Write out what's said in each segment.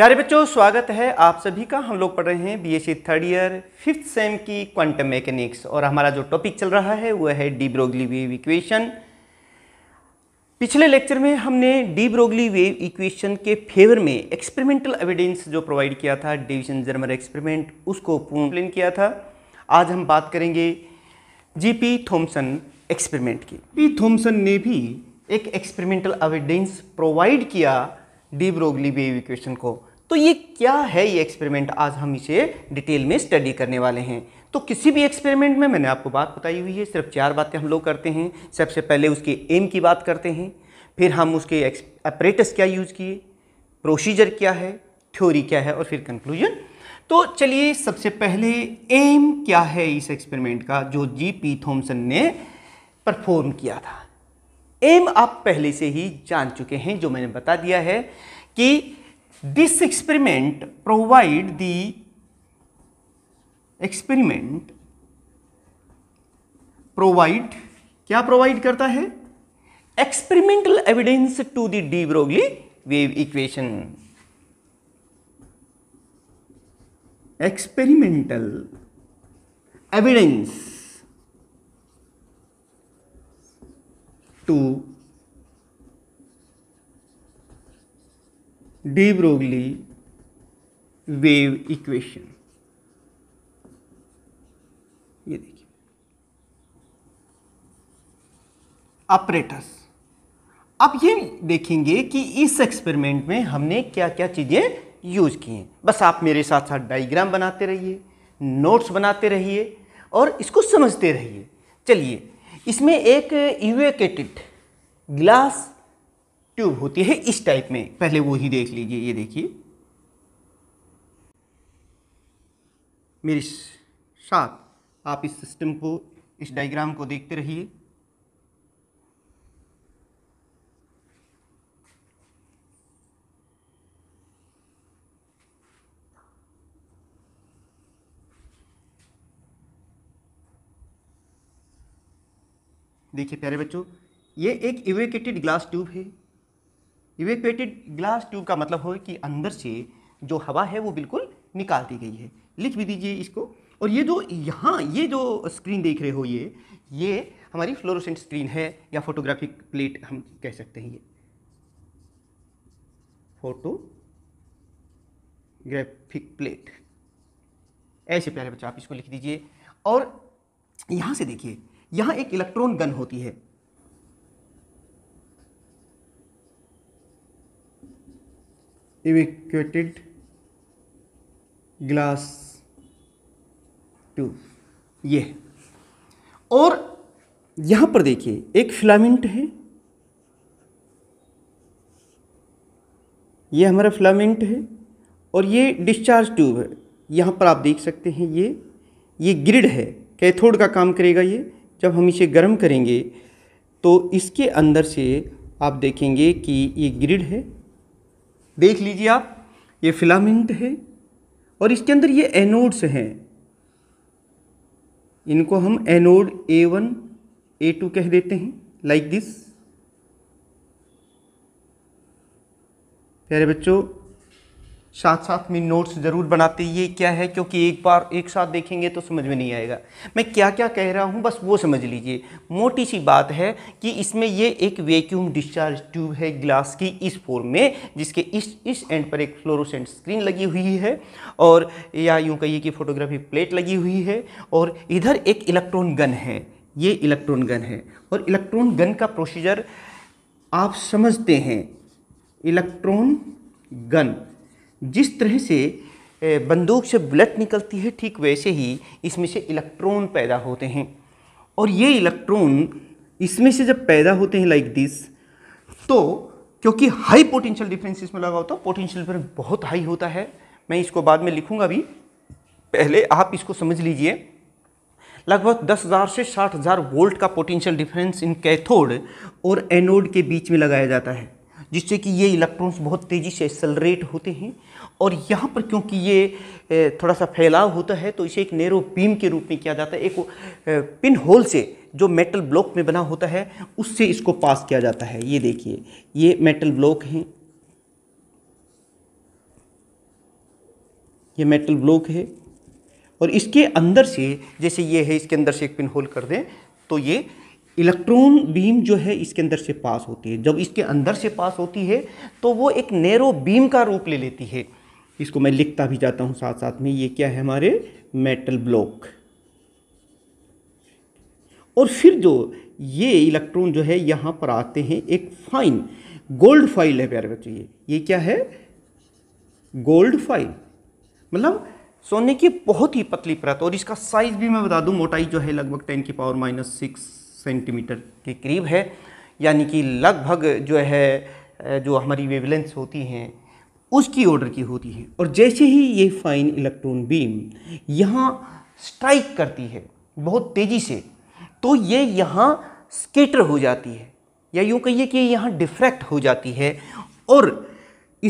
प्यारे बच्चों स्वागत है आप सभी का हम लोग पढ़ रहे हैं BSc third year fifth sem की क्वांटम मैकेनिक्स और हमारा जो टॉपिक चल रहा है वह है डी ब्रोगली वेव इक्वेशन पिछले लेक्चर में हमने डी ब्रोगली वेव इक्वेशन के फेवर में एक्सपेरिमेंटल एविडेंस जो प्रोवाइड किया था डिविजन जर्मर एक्सपेरिमेंट उसको पूर्ण किया था आज हम बात करेंगे जी पी थॉमसन एक्सपेरिमेंट की पी थॉमसन ने भी एक एक्सपेरिमेंटल एविडेंस प्रोवाइड किया डी ब्रोगली वेव इक्वेशन को तो ये क्या है ये एक्सपेरिमेंट आज हम इसे डिटेल में स्टडी करने वाले हैं तो किसी भी एक्सपेरिमेंट में मैंने आपको बात बताई हुई है सिर्फ चार बातें हम लोग करते हैं सबसे पहले उसके एम की बात करते हैं फिर हम उसके अपरेटस क्या यूज़ किए प्रोसीजर क्या है थ्योरी क्या है और फिर कंक्लूजन तो चलिए सबसे पहले एम क्या है इस एक्सपेरिमेंट का जो जी पी थॉम्सन ने परफॉर्म किया था एम आप पहले से ही जान चुके हैं जो मैंने बता दिया है कि this experiment provide the experiment provide क्या provide करता है experimental evidence to the de Broglie wave equation experimental evidence to de Broglie wave equation ये देखिए ऑपरेटर्स अब ये देखेंगे कि इस एक्सपेरिमेंट में हमने क्या क्या चीज़ें यूज की हैं बस आप मेरे साथ साथ डायग्राम बनाते रहिए नोट्स बनाते रहिए और इसको समझते रहिए चलिए इसमें एक इवेकेटेड ग्लास ट्यूब होती है इस टाइप में पहले वो ही देख लीजिए ये देखिए मेरे साथ आप इस सिस्टम को इस डायग्राम को देखते रहिए देखिए प्यारे बच्चों ये एक इवेकेटेड ग्लास ट्यूब है इवेक्यूएटेड ग्लास ट्यूब का मतलब हो कि अंदर से जो हवा है वो बिल्कुल निकाल दी गई है लिख भी दीजिए इसको और ये जो यहाँ ये जो स्क्रीन देख रहे हो ये ये हमारी फ्लोरोसेंट स्क्रीन है या फोटोग्राफिक प्लेट हम कह सकते हैं ये फोटोग्राफिक प्लेट ऐसे प्यारे बच्चों आप इसको लिख दीजिए और यहाँ से देखिए यहाँ एक इलेक्ट्रॉन गन होती है इविक्यूटेड ग्लास टू ये और यहाँ पर देखिए एक फिलामेंट है ये हमारा फिलामेंट है और ये डिस्चार्ज ट्यूब है यहाँ पर आप देख सकते हैं ये ये ग्रिड है कैथोड का काम करेगा ये जब हम इसे गर्म करेंगे तो इसके अंदर से आप देखेंगे कि ये ग्रिड है देख लीजिए आप ये फिलामेंट है और इसके अंदर ये एनोड्स हैं इनको हम anode A one A two कह देते हैं लाइक दिस प्यारे बच्चों साथ साथ में नोट्स ज़रूर बनाते ये क्या है क्योंकि एक बार एक साथ देखेंगे तो समझ में नहीं आएगा मैं क्या क्या कह रहा हूँ बस वो समझ लीजिए मोटी सी बात है कि इसमें ये एक वैक्यूम डिस्चार्ज ट्यूब है ग्लास की इस फॉर्म में जिसके इस इस एंड पर एक फ्लोरोसेंट स्क्रीन लगी हुई है और या यूँ कहिए कि फोटोग्राफी प्लेट लगी हुई है और इधर एक इलेक्ट्रॉन गन है ये इलेक्ट्रॉन गन है और इलेक्ट्रॉन गन का प्रोसीजर आप समझते हैं इलेक्ट्रॉन गन जिस तरह से बंदूक से बुलेट निकलती है ठीक वैसे ही इसमें से इलेक्ट्रॉन पैदा होते हैं और ये इलेक्ट्रॉन इसमें से जब पैदा होते हैं लाइक दिस तो क्योंकि हाई पोटेंशियल डिफरेंस इसमें लगा होता है पोटेंशियल डिफरेंस बहुत हाई होता है मैं इसको बाद में लिखूंगा भी पहले आप इसको समझ लीजिए लगभग 10,000 से 60,000 वोल्ट का पोटेंशियल डिफरेंस इन कैथोड और एनोड के बीच में लगाया जाता है जिससे कि ये इलेक्ट्रॉन्स बहुत तेज़ी से एक्सलरेट होते हैं और यहाँ पर क्योंकि ये थोड़ा सा फैलाव होता है तो इसे एक नेरो बीम के रूप में किया जाता है एक पिन होल से जो मेटल ब्लॉक में बना होता है उससे इसको पास किया जाता है ये देखिए ये मेटल ब्लॉक हैं ये मेटल ब्लॉक है और इसके अंदर से जैसे ये है इसके अंदर से एक पिन होल कर दें तो ये इलेक्ट्रॉन बीम जो है इसके अंदर से पास होती है जब इसके अंदर से पास होती है तो वो एक नैरो बीम का रूप ले लेती है इसको मैं लिखता भी जाता हूँ साथ साथ में ये क्या है हमारे मेटल ब्लॉक और फिर जो ये इलेक्ट्रॉन जो है यहाँ पर आते हैं एक फाइन गोल्ड फाइल है प्यारे बच्चों ये ये क्या है गोल्ड फाइल मतलब सोने की बहुत ही पतली परत और इसका साइज भी मैं बता दूं मोटाई जो है लगभग टेन की पावर माइनस सिक्स सेंटीमीटर के करीब है यानी कि लगभग जो है जो हमारी वेवलेंस होती हैं उसकी ऑर्डर की होती है और जैसे ही ये फाइन इलेक्ट्रॉन बीम यहाँ स्ट्राइक करती है बहुत तेज़ी से तो ये यहाँ स्केटर हो जाती है या यूँ कहिए कि यहाँ डिफ्रैक्ट हो जाती है और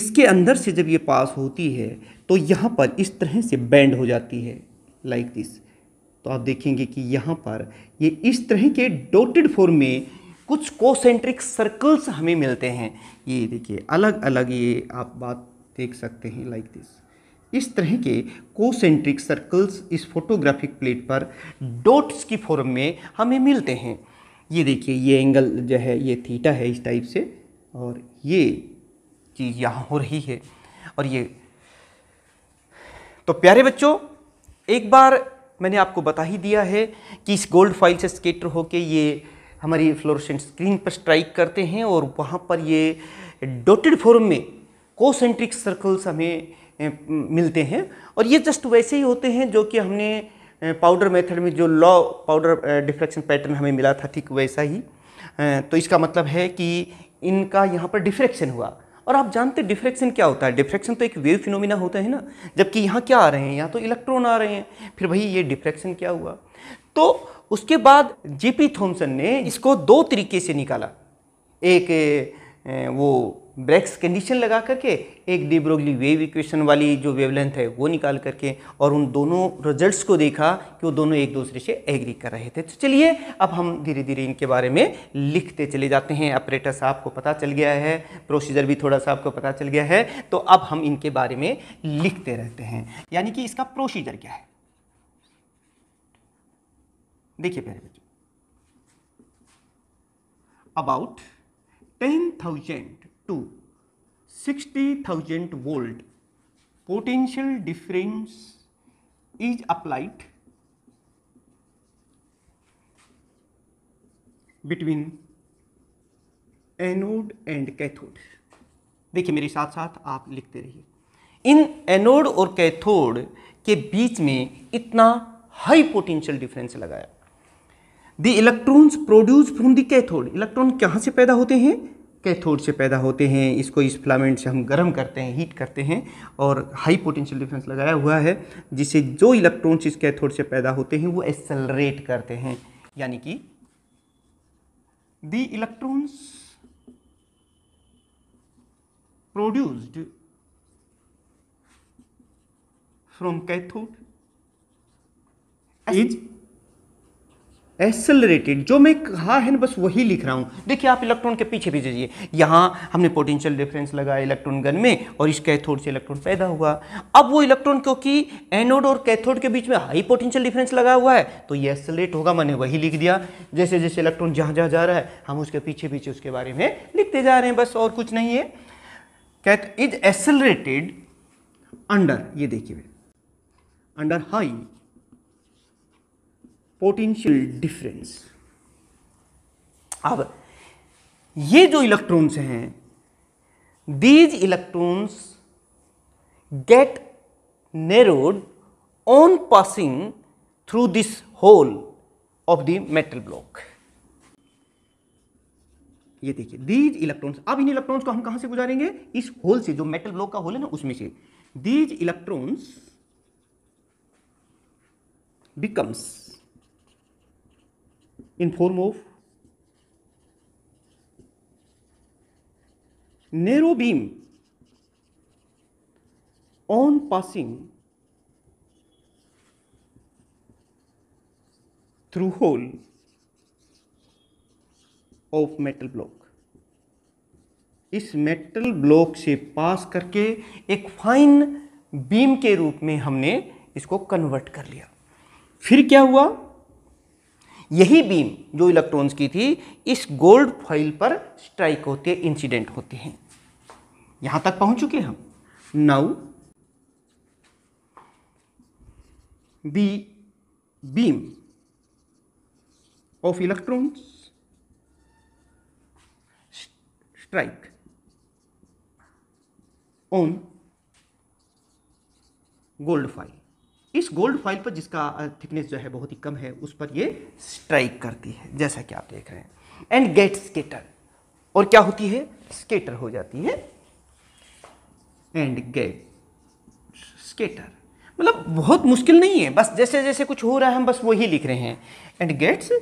इसके अंदर से जब ये पास होती है तो यहाँ पर इस तरह से बैंड हो जाती है लाइक like दिस तो आप देखेंगे कि यहाँ पर ये इस तरह के डोटेड फॉर्म में कुछ कोसेंट्रिक सर्कल्स हमें मिलते हैं ये देखिए अलग अलग ये आप बात देख सकते हैं लाइक like दिस इस तरह के कोसेंट्रिक सर्कल्स इस फोटोग्राफिक प्लेट पर डोट्स की फॉर्म में हमें मिलते हैं ये देखिए ये एंगल जो है ये थीटा है इस टाइप से और ये चीज़ यहाँ हो रही है और ये तो प्यारे बच्चों एक बार मैंने आपको बता ही दिया है कि इस गोल्ड फाइल से स्केटर होके ये हमारी फ्लोरोसेंट स्क्रीन पर स्ट्राइक करते हैं और वहाँ पर ये डोटेड फॉर्म में कोसेंट्रिक सर्कल्स हमें मिलते हैं और ये जस्ट वैसे ही होते हैं जो कि हमने पाउडर मेथड में जो लॉ पाउडर डिफ्रैक्शन पैटर्न हमें मिला था ठीक वैसा ही तो इसका मतलब है कि इनका यहाँ पर डिफ्रैक्शन हुआ और आप जानते डिफ्रेक्शन क्या होता है डिफ्रेक्शन तो एक वेव फिनोमिना होता है ना जबकि यहाँ क्या आ रहे हैं यहाँ तो इलेक्ट्रॉन आ रहे हैं फिर भाई ये डिफ्रेक्शन क्या हुआ तो उसके बाद जेपी थॉमसन ने इसको दो तरीके से निकाला एक वो ब्रेक्स कंडीशन लगा करके एक डिब्रोगली वेव इक्वेशन वाली जो वेवलेंथ है वो निकाल करके और उन दोनों रिजल्ट्स को देखा कि वो दोनों एक दूसरे से एग्री कर रहे थे तो चलिए अब हम धीरे धीरे इनके बारे में लिखते चले जाते हैं साहब आपको पता चल गया है प्रोसीजर भी थोड़ा सा आपको पता चल गया है तो अब हम इनके बारे में लिखते रहते हैं यानी कि इसका प्रोसीजर क्या है देखिए पहले बच्चों about ten thousand sixty thousand volt potential difference is applied between anode and cathode देखिए मेरे साथ साथ आप लिखते रहिए इन एनोड और कैथोड के बीच में इतना हाई पोटेंशियल डिफरेंस लगाया the electrons produce from the cathode electron कहां से पैदा होते हैं कैथोड से पैदा होते हैं इसको इस फ्लामेंट से हम गर्म करते हैं हीट करते हैं और हाई पोटेंशियल डिफरेंस लगाया हुआ है जिससे जो इलेक्ट्रॉन्स इस कैथोड से पैदा होते हैं वो एक्सेलरेट करते हैं यानी कि the electrons produced from cathode is accelerated जो मैं कहा है ना बस वही लिख रहा हूँ देखिए आप इलेक्ट्रॉन के पीछे भी जाइए यहाँ हमने पोटेंशियल डिफरेंस लगाया इलेक्ट्रॉन गन में और इस कैथोड से इलेक्ट्रॉन पैदा हुआ अब वो इलेक्ट्रॉन क्योंकि एनोड और कैथोड के बीच में हाई पोटेंशियल डिफरेंस लगा हुआ है तो ये एक्सेलरेट होगा मैंने वही लिख दिया जैसे जैसे इलेक्ट्रॉन जहाँ जहाँ जा रहा है हम उसके पीछे पीछे उसके बारे में लिखते जा रहे हैं बस और कुछ नहीं है कैथ इज एक्सेलरेटेड अंडर ये देखिए अंडर हाई पोटेंशियल डिफरेंस अब ये जो इलेक्ट्रॉन्स हैं these electrons get narrowed on passing through this hole of the metal block ये देखिए दीज इलेक्ट्रॉन्स अब इन इलेक्ट्रॉन्स को हम कहां से गुजारेंगे इस होल से जो मेटल ब्लॉक का होल है ना उसमें से these electrons becomes in form of narrow beam on passing through hole of metal block इस मेटल ब्लॉक से पास करके एक फाइन बीम के रूप में हमने इसको कन्वर्ट कर लिया फिर क्या हुआ यही बीम जो इलेक्ट्रॉन्स की थी इस गोल्ड फॉइल पर स्ट्राइक होते इंसिडेंट होते हैं यहां तक पहुंच चुके हम now B beam of electrons strike on gold foil इस गोल्ड फॉइल पर जिसका थिकनेस जो है बहुत ही कम है उस पर ये स्ट्राइक करती है जैसा कि आप देख रहे हैं एंड गेट स्केटर और क्या होती है स्केटर हो जाती है एंड गेट स्केटर मतलब बहुत मुश्किल नहीं है बस जैसे जैसे कुछ हो रहा है हम बस वही लिख रहे हैं and gets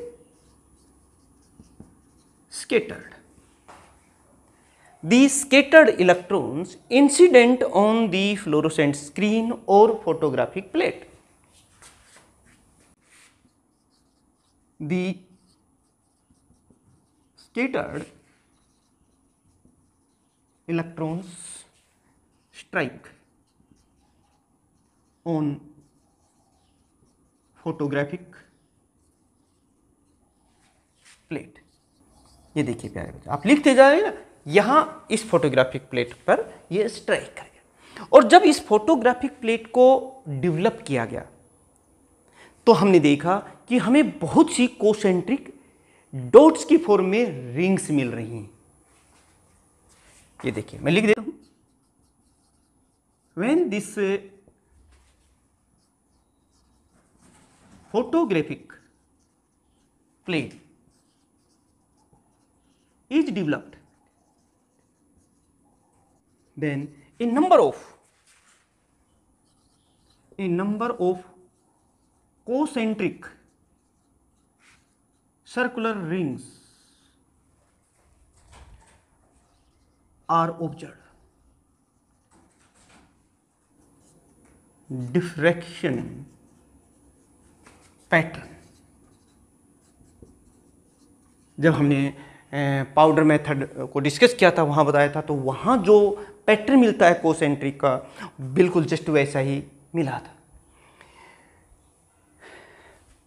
scattered the scattered electrons incident on the fluorescent screen or photographic plate. The scattered electrons strike on photographic plate ये देखिए प्यारे बच्चे आप लिखते जाए ना यहाँ इस फोटोग्राफिक प्लेट पर ये स्ट्राइक करेगा और जब इस फोटोग्राफिक प्लेट को डेवलप किया गया तो हमने देखा कि हमें बहुत सी कोसेंट्रिक डॉट्स की फॉर्म में रिंग्स मिल रही हैं ये देखिए मैं लिख देता हूं when this photographic plate is developed then in number of in number of concentric circular rings are observed diffraction pattern जब हमने पाउडर मेथड को डिस्कस किया था वहाँ बताया था तो वहाँ जो पैटर्न मिलता है कोसेंट्रिक का बिल्कुल जस्ट वैसा ही मिला था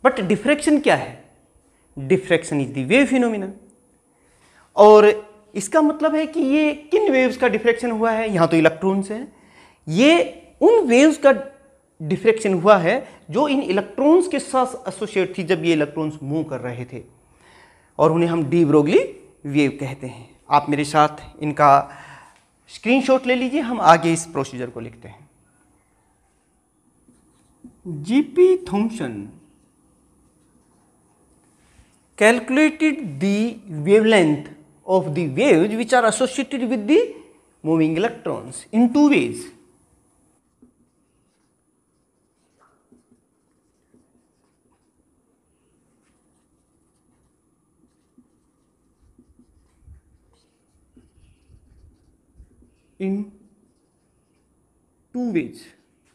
बट डिफ्रैक्शन क्या है diffraction is the wave phenomena और इसका मतलब है कि ये किन वेव्स का डिफ्रैक्शन हुआ है यहां तो इलेक्ट्रॉन्स हैं ये उन वेव्स का डिफ्रैक्शन हुआ है जो इन इलेक्ट्रॉन्स के साथ एसोसिएट थी जब ये इलेक्ट्रॉन्स मूव कर रहे थे और उन्हें हम डी ब्रोगली वेव कहते हैं आप मेरे साथ इनका स्क्रीनशॉट ले लीजिए हम आगे इस प्रोसीजर को लिखते हैं G P Thomson calculated the wavelength of the waves which are associated with the moving electrons in two ways in two ways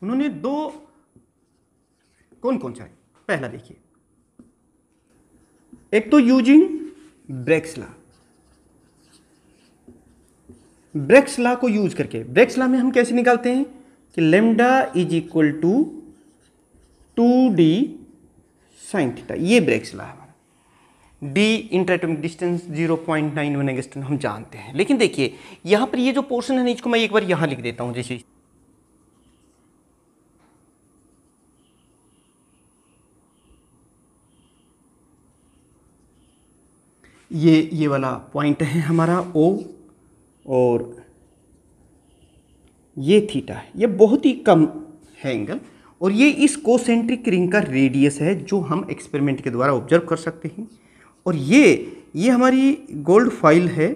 उन्होंने दो कौन कौन सा है पहला देखिए एक तो यूजिंग ब्रेक्सला ब्रेक्सला को यूज करके ब्रेक्सला में हम कैसे निकालते हैं कि lambda is equal to two d sine theta ये ब्रेक्सला है d interatomic distance zero point nine हम जानते हैं लेकिन देखिए यहाँ पर ये जो पोर्शन है ना इसको मैं एक बार यहाँ लिख देता हूँ जैसे ये ये वाला पॉइंट है हमारा ओ और ये थीटा है ये बहुत ही कम है एंगल और ये इस कोसेंट्रिक रिंग का रेडियस है जो हम एक्सपेरिमेंट के द्वारा ऑब्जर्व कर सकते हैं और ये ये हमारी गोल्ड फाइल है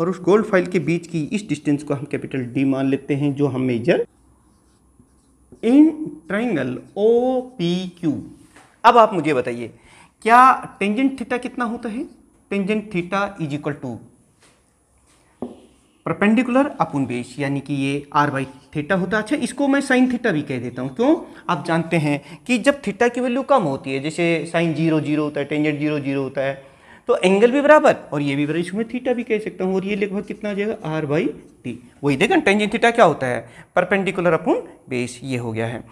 और उस गोल्ड फाइल के बीच की इस डिस्टेंस को हम कैपिटल डी मान लेते हैं जो हम measure in triangle O P Q अब आप मुझे बताइए क्या टेंजेंट थीटा कितना होता है tangent theta is equal to perpendicular upon base यानी कि ये आर बाई थीटा होता है अच्छा इसको मैं साइन थीटा भी कह देता हूँ क्यों आप जानते हैं कि जब थीटा की वैल्यू कम होती है जैसे साइन जीरो जीरो होता है टेंजेंट जीरो जीरो होता है तो एंगल भी बराबर और ये भी बराबर इसमें थीटा भी कह सकता हूँ और ये लगभग कितना आ जाएगा आर बाई टी वही देखें टेंजेंट थीटा क्या होता है परपेंडिकुलर अपुन बेस ये हो गया है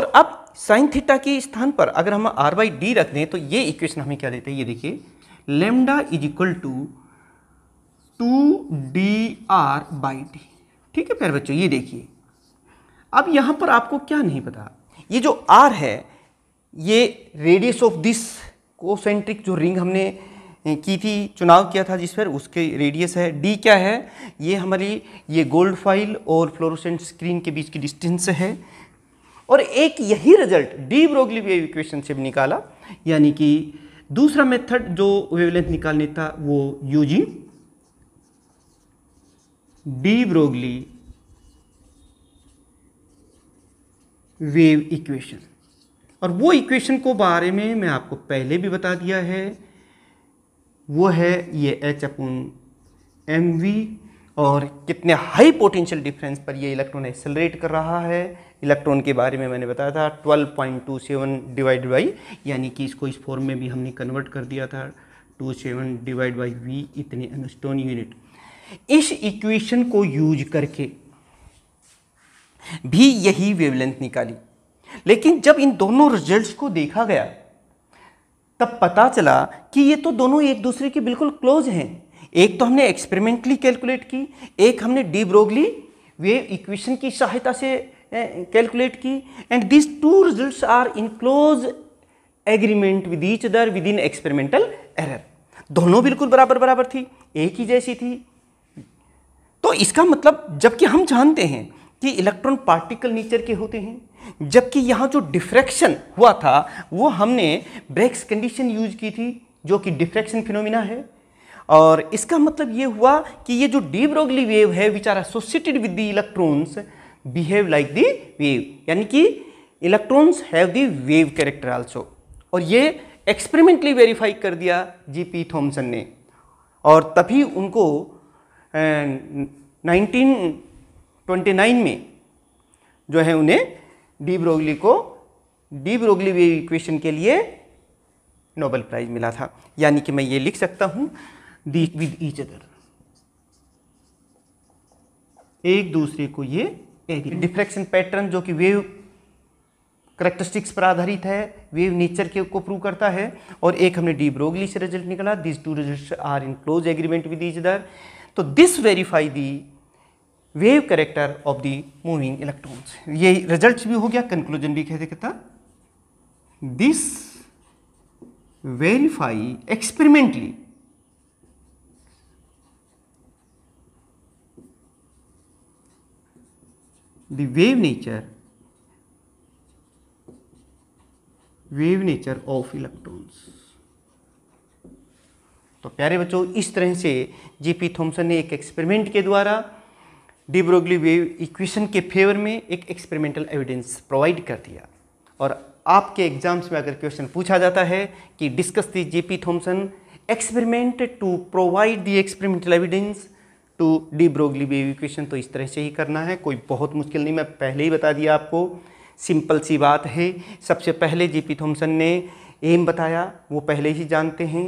और अब साइन थीटा के स्थान पर अगर हम आर बाई डी रख दें तो ये इक्वेशन हमें क्या देते हैं ये देखिए lambda is equal to two d r by d ठीक है प्यारे बच्चों ये देखिए अब यहाँ पर आपको क्या नहीं पता ये जो आर है ये रेडियस ऑफ दिस कोसेंट्रिक जो रिंग हमने की थी चुनाव किया था जिस पर उसके रेडियस है डी क्या है ये हमारी ये गोल्ड फाइल और फ्लोरोसेंट स्क्रीन के बीच की डिस्टेंस है और एक यही result de Broglie wave equation से निकाला यानी कि दूसरा मेथड जो वेवलेंथ निकालने था वो यूजी डी ब्रोगली वेव इक्वेशन और वो इक्वेशन को बारे में मैं आपको पहले भी बता दिया है वो है ये एच अपन एम वी और कितने हाई पोटेंशियल डिफरेंस पर ये इलेक्ट्रॉन एक्सेलरेट कर रहा है इलेक्ट्रॉन के बारे में मैंने बताया था 12.27 डिवाइड बाई यानी कि इसको इस फॉर्म में भी हमने कन्वर्ट कर दिया था 27 डिवाइड बाई वी इतने अनस्टोन यूनिट इस इक्वेशन को यूज करके भी यही वेवलेंथ निकाली लेकिन जब इन दोनों रिजल्ट्स को देखा गया तब पता चला कि ये तो दोनों एक दूसरे के बिल्कुल क्लोज हैं एक तो हमने एक्सपेरिमेंटली कैलकुलेट की एक हमने डी ब्रोगली वेव इक्वेशन की सहायता से कैलकुलेट की and this two results are in close agreement with each other within experimental error दोनों बिल्कुल बराबर बराबर थी एक ही जैसी थी तो इसका मतलब जबकि हम जानते हैं कि इलेक्ट्रॉन पार्टिकल नेचर के होते हैं जबकि यहाँ जो डिफ्रैक्शन हुआ था वो हमने ब्रेक्स कंडीशन यूज की थी जो कि डिफ्रैक्शन फिनोमिना है और इसका मतलब ये हुआ कि ये जो डी ब्रोगली वेव है which are associated with the electrons behave like the wave यानी कि electrons have the wave character also और ये एक्सपेरिमेंटली वेरीफाई कर दिया जी पी थॉम्सन ने और तभी उनको 1929 में जो है उन्हें डी ब्रोगली को डी ब्रोगली वेव इक्वेशन के लिए नोबल प्राइज मिला था यानी कि मैं ये लिख सकता हूँ दी विद ईच अदर एक दूसरे को ये डिफ्रैक्शन पैटर्न जो कि वेव करेक्टरिस्टिक्स पर आधारित है वेव नेचर के को प्रूव करता है और एक हमने डी ब्रोगली से रिजल्ट निकला this two result are in close agreement with each other तो this verify the wave character of the moving electrons ये रिजल्ट भी हो गया कंक्लूजन भी कहते कहता this verify experimentally the wave nature wave nature of electrons तो प्यारे बच्चों इस तरह से जीपी थॉमसन ने एक एक्सपेरिमेंट के द्वारा डिब्रोगली वेव इक्वेशन के फेवर में एक एक्सपेरिमेंटल एविडेंस प्रोवाइड कर दिया और आपके एग्जाम्स में अगर क्वेश्चन पूछा जाता है कि discuss the J P Thomson experiment to provide the experimental evidence to de Broglie wave equation तो इस तरह से ही करना है कोई बहुत मुश्किल नहीं मैं पहले ही बता दिया आपको सिंपल सी बात है सबसे पहले जे पी थॉम्सन ने एम बताया वो पहले ही जानते हैं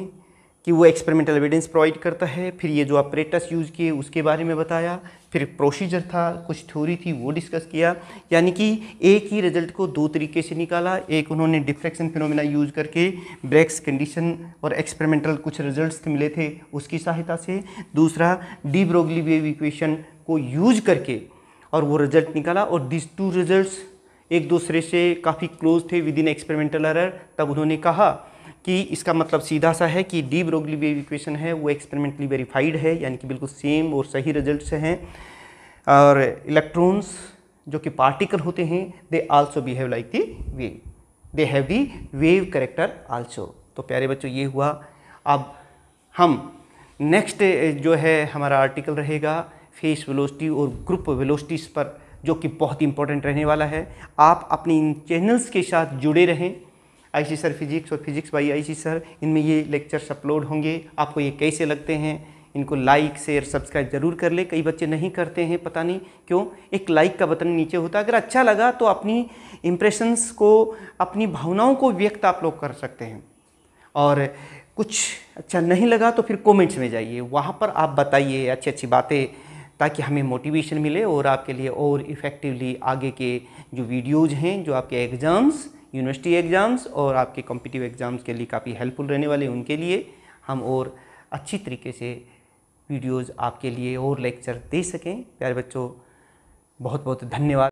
कि वो एक्सपेरिमेंटल एविडेंस प्रोवाइड करता है फिर ये जो ऑपरेटस यूज़ किए उसके बारे में बताया फिर प्रोसीजर था कुछ थ्योरी थी वो डिस्कस किया यानी कि एक ही रिजल्ट को दो तरीके से निकाला एक उन्होंने डिफ्रेक्शन फिनोमिना यूज़ करके ब्रेक्स कंडीशन और एक्सपेरिमेंटल कुछ रिजल्ट्स मिले थे उसकी सहायता से दूसरा डी ब्रोगली वेव इक्वेशन को यूज करके और वो रिजल्ट निकाला और दिस टू रिजल्ट्स एक दूसरे से काफ़ी क्लोज थे विद इन एक्सपेरिमेंटल एरर तब उन्होंने कहा कि इसका मतलब सीधा सा है कि डी ब्रोगली वेव इक्वेशन है वो एक्सपेरिमेंटली वेरीफाइड है यानी कि बिल्कुल सेम और सही रिजल्ट से हैं और इलेक्ट्रॉन्स जो कि पार्टिकल होते हैं they also behave like the wave they have the wave character also तो प्यारे बच्चों ये हुआ अब हम नेक्स्ट जो है हमारा आर्टिकल रहेगा फेस वेलोसिटी और ग्रुप वेलोसिटीज़ पर जो कि बहुत इंपॉर्टेंट रहने वाला है आप अपने इन चैनल्स के साथ जुड़े रहें सी सर फिजिक्स और फिजिक्स बाई सी सर इनमें ये लेक्चर्स अपलोड होंगे आपको ये कैसे लगते हैं इनको लाइक शेयर सब्सक्राइब जरूर कर ले कई बच्चे नहीं करते हैं पता नहीं क्यों एक लाइक का बटन नीचे होता है अगर अच्छा लगा तो अपनी इम्प्रेशंस को अपनी भावनाओं को व्यक्त आप लोग कर सकते हैं और कुछ अच्छा नहीं लगा तो फिर कमेंट्स में जाइए वहाँ पर आप बताइए अच्छी अच्छी बातें ताकि हमें मोटिवेशन मिले और आपके लिए और इफ़ेक्टिवली आगे के जो वीडियोज़ हैं जो आपके एग्ज़ाम्स यूनिवर्सिटी एग्ज़ाम्स और आपके कॉम्पिटिव एग्ज़ाम्स के लिए काफ़ी हेल्पफुल रहने वाले उनके लिए हम और अच्छी तरीके से वीडियोज़ आपके लिए और लेक्चर दे सकें प्यारे बच्चों बहुत बहुत धन्यवाद